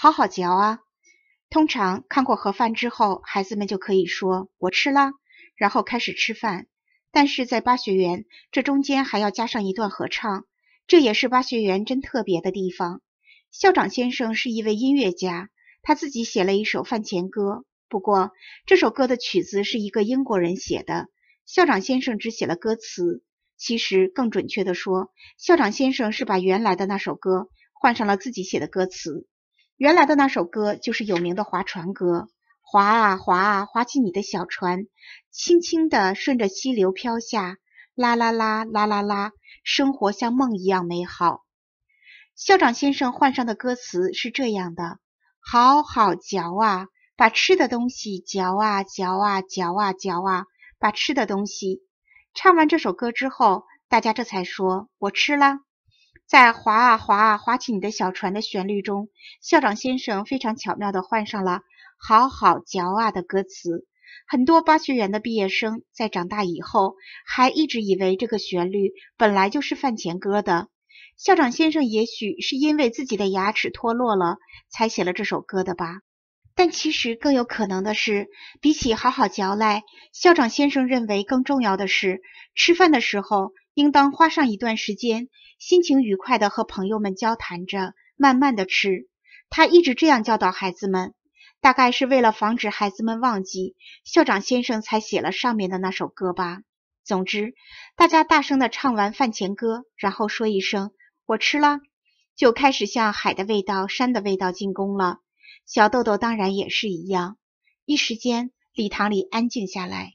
好好嚼啊！通常看过盒饭之后，孩子们就可以说“我吃了”，然后开始吃饭。但是在巴学园，这中间还要加上一段合唱，这也是巴学园真特别的地方。校长先生是一位音乐家，他自己写了一首饭前歌。不过，这首歌的曲子是一个英国人写的，校长先生只写了歌词。其实，更准确的说，校长先生是把原来的那首歌换上了自己写的歌词。原来的那首歌就是有名的《划船歌》，划啊划啊，划起你的小船，轻轻地顺着溪流飘下，啦啦啦啦啦啦，生活像梦一样美好。校长先生换上的歌词是这样的：好好嚼啊，把吃的东西嚼啊嚼啊嚼啊嚼啊，把吃的东西。唱完这首歌之后，大家这才说：“我吃了。”在划啊划啊划起你的小船的旋律中，校长先生非常巧妙的换上了好好嚼啊的歌词。很多巴学园的毕业生在长大以后，还一直以为这个旋律本来就是饭前歌的。校长先生也许是因为自己的牙齿脱落了，才写了这首歌的吧。但其实更有可能的是，比起好好嚼来，校长先生认为更重要的是，吃饭的时候应当花上一段时间，心情愉快地和朋友们交谈着，慢慢地吃。他一直这样教导孩子们，大概是为了防止孩子们忘记，校长先生才写了上面的那首歌吧。总之，大家大声地唱完饭前歌，然后说一声“我吃了”，就开始向海的味道、山的味道进攻了。小豆豆当然也是一样，一时间礼堂里安静下来。